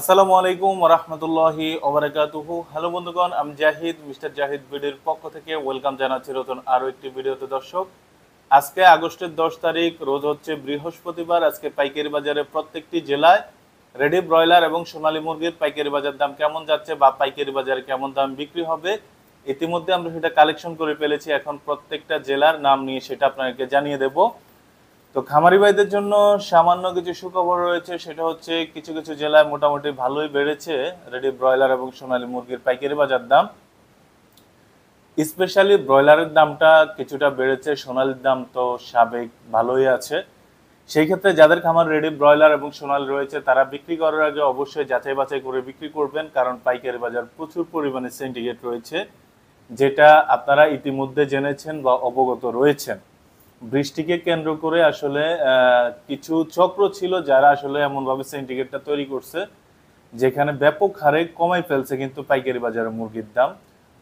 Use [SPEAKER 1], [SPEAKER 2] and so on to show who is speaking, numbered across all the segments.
[SPEAKER 1] আসসালামু আলাইকুম রহমতুল্লাহি ওবরাকাতুহু হ্যালো বন্ধুগণ আমি জাহিদ মিস্টার জাহিদ ভিডিওর পক্ষ থেকে ওয়েলকাম জানাচ্ছি নতুন আরও একটি ভিডিওতে দর্শক আজকে আগস্টের দশ তারিখ রোজ হচ্ছে বৃহস্পতিবার আজকে পাইকারি বাজারে প্রত্যেকটি জেলায় রেডি ব্রয়লার এবং সোনালী মুরগির পাইকারি বাজার দাম কেমন যাচ্ছে বা পাইকারি বাজারে কেমন দাম বিক্রি হবে ইতিমধ্যে আমরা সেটা কালেকশন করে ফেলেছি এখন প্রত্যেকটা জেলার নাম নিয়ে সেটা আপনাদেরকে জানিয়ে দেবো তো খামারি ভাইদের জন্য সামান্য কিছু সুখবর রয়েছে সেটা হচ্ছে কিছু কিছু জেলায় মোটামুটি ভালোই বেড়েছে রেডি ব্রয়লার এবং সোনালী মুরগির পাইকারি বাজার দাম স্পেশালি ব্রয়লারের দামটা কিছুটা বেড়েছে সোনালির দাম তো সাবেক ভালোই আছে সেই ক্ষেত্রে যাদের খামার রেডি ব্রয়লার এবং সোনালি রয়েছে তারা বিক্রি করার আগে অবশ্যই যাচাই বাছাই করে বিক্রি করবেন কারণ পাইকারি বাজার প্রচুর পরিমাণে সিন্ডিকেট রয়েছে যেটা আপনারা ইতিমধ্যে জেনেছেন বা অবগত রয়েছেন বৃষ্টিকে কেন্দ্র করে আসলে কিছু চক্র ছিল যারা আসলে এমনভাবে সিন্ডিকেটটা তৈরি করছে যেখানে ব্যাপক হারে কমাই ফেলছে কিন্তু পাইকারি বাজারে মুরগির দাম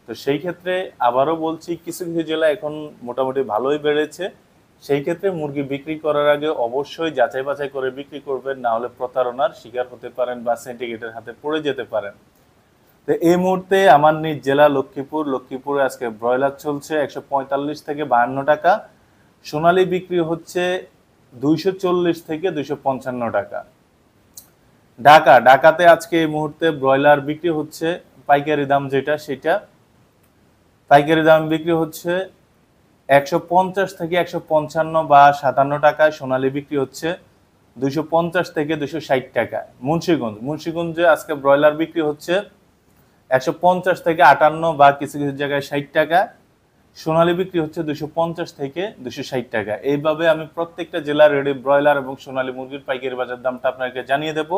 [SPEAKER 1] তো সেই ক্ষেত্রে আবারও বলছি কিছু কিছু জেলা এখন মোটামুটি ভালোই বেড়েছে সেই ক্ষেত্রে মুরগি বিক্রি করার আগে অবশ্যই যাচাই বাছাই করে বিক্রি করবেন না হলে প্রতারণার শিকার হতে পারেন বা সেন্টিগ্রেটের হাতে পড়ে যেতে পারেন তো এই মুহূর্তে আমার নিজ জেলা লক্ষ্মীপুর লক্ষ্মীপুরে আজকে ব্রয়লার চলছে একশো থেকে বাহান্ন টাকা সোনালি বিক্রি হচ্ছে দুইশো থেকে দুইশো টাকা ঢাকা ঢাকাতে আজকে এই মুহূর্তে ব্রয়লার বিক্রি হচ্ছে পাইকারি দাম যেটা সেটা পাইকারি দাম বিক্রি হচ্ছে একশো থেকে একশো বা সাতান্ন টাকায় সোনালি বিক্রি হচ্ছে দুশো থেকে দুশো ষাট টাকা মুন্সীগঞ্জ মুন্সীগঞ্জে আজকে ব্রয়লার বিক্রি হচ্ছে একশো থেকে আটান্ন বা কিছু কিছু জায়গায় ষাট টাকা সোনালী বিক্রি হচ্ছে দুশো পঞ্চাশ থেকে দুশো ষাট টাকা এইভাবে আমি প্রত্যেকটা জেলার রেডি ব্রয়লার এবং সোনালী মুরগির পাইকারি বাজার দামটা আপনাকে জানিয়ে দেবো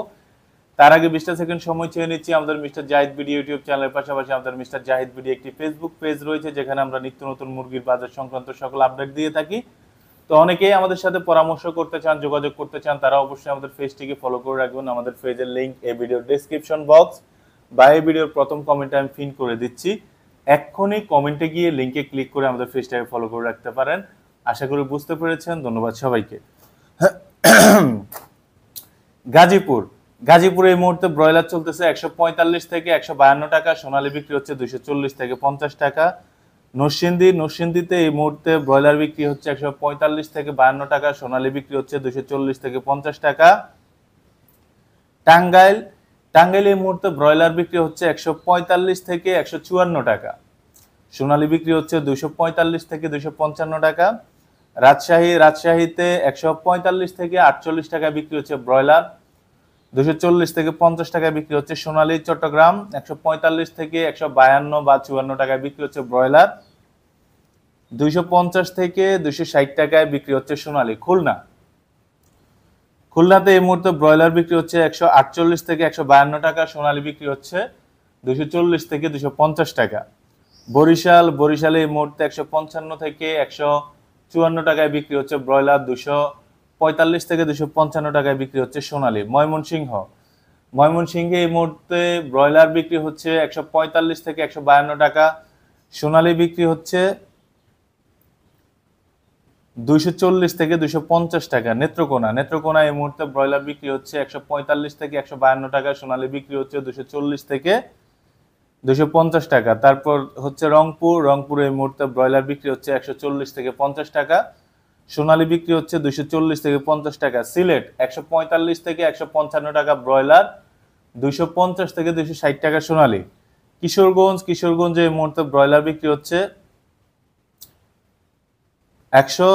[SPEAKER 1] তার আগে বিশটা সেকেন্ড সময় চেয়ে নিচ্ছি আমাদের মিস্টার জাহিদ বিডি ইউটিউব চ্যানেলের পাশাপাশি আমাদের মিস্টার জাহিদ বিডি একটি ফেসবুক পেজ রয়েছে যেখানে আমরা নিত্য নতুন মুরগির বাজার সংক্রান্ত সকল আপডেট দিয়ে থাকি তো অনেকেই আমাদের সাথে পরামর্শ করতে চান যোগাযোগ করতে চান তারা অবশ্যই আমাদের পেজটিকে ফলো করে রাখবেন আমাদের পেজের লিঙ্ক এই ভিডিওর ডিসক্রিপশন বক্স বা এই ভিডিওর প্রথম কমেন্টে আমি ফিন করে দিচ্ছি এক্ষুনি কমেন্টে গিয়ে লিঙ্কে ক্লিক করে আমাদের ফেসটাকে ফলো করে রাখতে পারেন আশা করি বুঝতে পেরেছেন ধন্যবাদ সবাইকে গাজীপুর গাজীপুরে এই মুহূর্তে ব্রয়লার চলতেছে একশো পঁয়তাল্লিশ থেকে একশো টাকা সোনালী বিক্রি হচ্ছে দুইশো চল্লিশ থেকে পঞ্চাশ টাকা নরসিন্দি নরসিন্দিতে এই মুহূর্তে ব্রয়লার বিক্রি হচ্ছে একশো পঁয়তাল্লিশ থেকে বায়ান্ন টাকা সোনালী বিক্রি হচ্ছে দুশো চল্লিশ থেকে পঞ্চাশ টাকা টাঙ্গাইল টাঙ্গাইলে এই মুহূর্তে ব্রয়লার বিক্রি হচ্ছে একশো পঁয়তাল্লিশ থেকে একশো চুয়ান্ন টাকা সোনালী বিক্রি হচ্ছে দুশো পঁয়তাল্লিশ থেকে দুশো পঞ্চান্ন টাকা রাজশাহী রাজশাহীতে একশো পঁয়তাল্লিশ থেকে আটচল্লিশ টাকা বিক্রি হচ্ছে ব্রয়লার দুশো চল্লিশ থেকে পঞ্চাশ টাকা বিক্রি হচ্ছে সোনালী চট্টগ্রাম একশো পঁয়তাল্লিশ থেকে একশো বায়ান্ন বা চুয়ান্ন টাকায় বিক্রি হচ্ছে ব্রয়লার দুইশো পঞ্চাশ থেকে দুশো ষাট টাকায় বিক্রি হচ্ছে সোনালী খুলনা খুলনাতে এই মুহূর্তে ব্রয়লার বিক্রি হচ্ছে একশো আটচল্লিশ থেকে একশো টাকা সোনালি বিক্রি হচ্ছে দুশো চল্লিশ থেকে দুশো পঞ্চাশ টাকা বরিশাল বরিশালে এই মুহূর্তে একশো পঞ্চান্ন থেকে একশো চুয়ান্ন টাকায় বিক্রি হচ্ছে ব্রয়লার দুশো পঁয়তাল্লিশ থেকে দুশো পঞ্চান্ন টাকায় বিক্রি হচ্ছে সোনালি ময়মনসিংহ ময়মনসিংহে এই মুহূর্তে ব্রয়লার বিক্রি হচ্ছে একশো পঁয়তাল্লিশ থেকে একশো টাকা সোনালি বিক্রি হচ্ছে দুইশো চল্লিশ থেকে দুইশো পঞ্চাশ টাকা নেত্রকোনা নেত্রকোনা এই মুহূর্তে ব্রয়লার বিক্রি হচ্ছে একশো পঁয়তাল্লিশ থেকে একশো বায়ান্ন টাকা সোনালী বিক্রি হচ্ছে দুশো চল্লিশ থেকে দুশো পঞ্চাশ টাকা তারপর হচ্ছে রংপুর রংপুর এই মুহূর্তে ব্রয়লার বিক্রি হচ্ছে একশো চল্লিশ থেকে পঞ্চাশ টাকা সোনালী বিক্রি হচ্ছে দুশো চল্লিশ থেকে পঞ্চাশ টাকা সিলেট একশো পঁয়তাল্লিশ থেকে একশো পঞ্চান্ন টাকা ব্রয়লার দুশো পঞ্চাশ থেকে দুশো ষাট টাকা সোনালী কিশোরগঞ্জ কিশোরগঞ্জে এই মুহূর্তে ব্রয়লার বিক্রি হচ্ছে একশো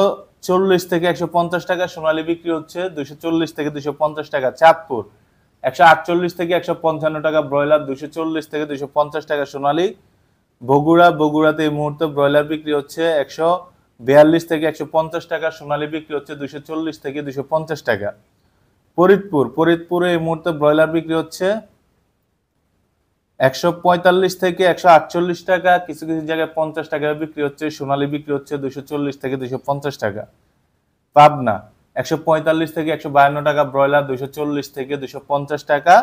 [SPEAKER 1] চল্লিশ থেকে একশো পঞ্চাশ টাকা সোনালী বিক্রি হচ্ছে দুশো চল্লিশ থেকে দুশো পঞ্চাশ টাকা চাঁদপুর একশো আটচল্লিশ থেকে একশো পঞ্চান্ন টাকা ব্রয়লার দুশো চল্লিশ থেকে দুশো পঞ্চাশ টাকা সোনালী বগুড়া বগুড়াতে এই মুহূর্তে ব্রয়লার বিক্রি হচ্ছে একশো বিয়াল্লিশ থেকে একশো পঞ্চাশ টাকা সোনালী বিক্রি হচ্ছে দুশো চল্লিশ থেকে দুশো পঞ্চাশ টাকা ফরিদপুর ফরিদপুরে এই মুহূর্তে ব্রয়লার বিক্রি হচ্ছে একশো পঁয়তাল্লিশ থেকে একশো আটচল্লিশ টাকা কিছু কিছু জায়গায় পঞ্চাশ টাকা বিক্রি হচ্ছে সোনালি বিক্রি হচ্ছে দুশো চল্লিশ থেকে দুশো পঞ্চাশ টাকা পাবনা একশো পঁয়তাল্লিশ থেকে একশো বায়ান্ন টাকা ব্রয়লার দুশো চল্লিশ থেকে দুশো পঞ্চাশ টাকা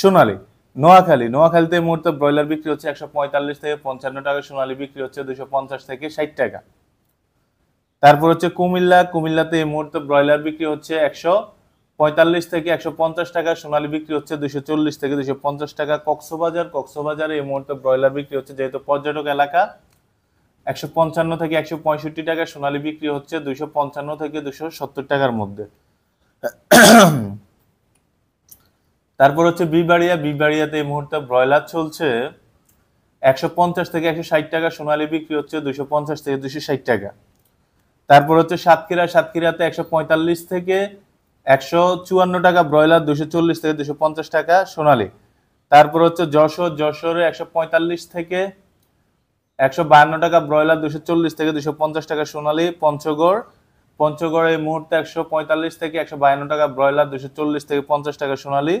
[SPEAKER 1] সোনালি নোয়াখালী নোয়াখালীতে এই মুহূর্তে ব্রয়লার বিক্রি হচ্ছে একশো পঁয়তাল্লিশ থেকে পঞ্চান্ন টাকা সোনালি বিক্রি হচ্ছে দুশো পঞ্চাশ থেকে ষাট টাকা তারপর হচ্ছে কুমিল্লা কুমিল্লাতে এই মুহূর্তে ব্রয়লার বিক্রি হচ্ছে একশো পঁয়তাল্লিশ থেকে একশো পঞ্চাশ টাকা সোনালী বিক্রি হচ্ছে দুশো চল্লিশ থেকে দুশো পঞ্চাশ টাকা কক্সবাজার কক্সবাজারে এই মুহূর্তে ব্রয়লার বিক্রি হচ্ছে যেহেতু পর্যটক এলাকা একশো পঞ্চান্ন থেকে একশো পঁয়ষট্টি টাকা সোনালী বিক্রি হচ্ছে দুশো পঞ্চান্ন থেকে দুশো সত্তর টাকার মধ্যে তারপর হচ্ছে বিবাড়িয়া বিবাড়িয়াতে এই মুহূর্তে ব্রয়লার চলছে একশো পঞ্চাশ থেকে একশো ষাট টাকা সোনালী বিক্রি হচ্ছে দুশো পঞ্চাশ থেকে দুশো ষাট টাকা তারপর হচ্ছে সাতক্ষীরা সাতক্ষীরাতে একশো পঁয়তাল্লিশ থেকে একশো চুয়ান্ন টাকা ব্রয়লার দুশো চল্লিশ থেকে দুশো পঞ্চাশ টাকা সোনালি তারপর হচ্ছে যশোর যশোরে একশো পঁয়তাল্লিশ থেকে একশো বায়ান্ন টাকা ব্রয়লার দুশো চল্লিশ থেকে দুশো পঞ্চাশ টাকা সোনালি পঞ্চগড় পঞ্চগড় এই মুহূর্তে একশো পঁয়তাল্লিশ থেকে একশো বায়ান্ন টাকা ব্রয়লার দুশো চল্লিশ থেকে পঞ্চাশ টাকা সোনালি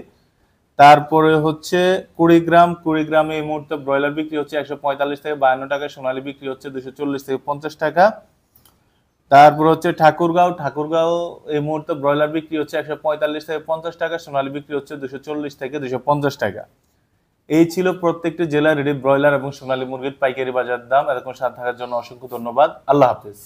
[SPEAKER 1] তারপরে হচ্ছে কুড়িগ্রাম কুড়িগ্রামে এই মুহূর্তে ব্রয়লার বিক্রি হচ্ছে একশো পঁয়তাল্লিশ থেকে বায়ান্ন টাকা সোনালি বিক্রি হচ্ছে দুশো চল্লিশ থেকে পঞ্চাশ টাকা তারপর হচ্ছে ঠাকুরগাঁও ঠাকুরগাঁও এই মুহূর্তে ব্রয়লার বিক্রি হচ্ছে একশো পঁয়তাল্লিশ থেকে পঞ্চাশ টাকা সোনালী বিক্রি হচ্ছে দুশো চল্লিশ থেকে দুশো পঞ্চাশ টাকা এই ছিল প্রত্যেকটি জেলার রেডি ব্রয়লার এবং সোনালী মুরগির পাইকারি বাজার দাম এরকম সাথে থাকার জন্য অসংখ্য ধন্যবাদ আল্লাহ হাফিজ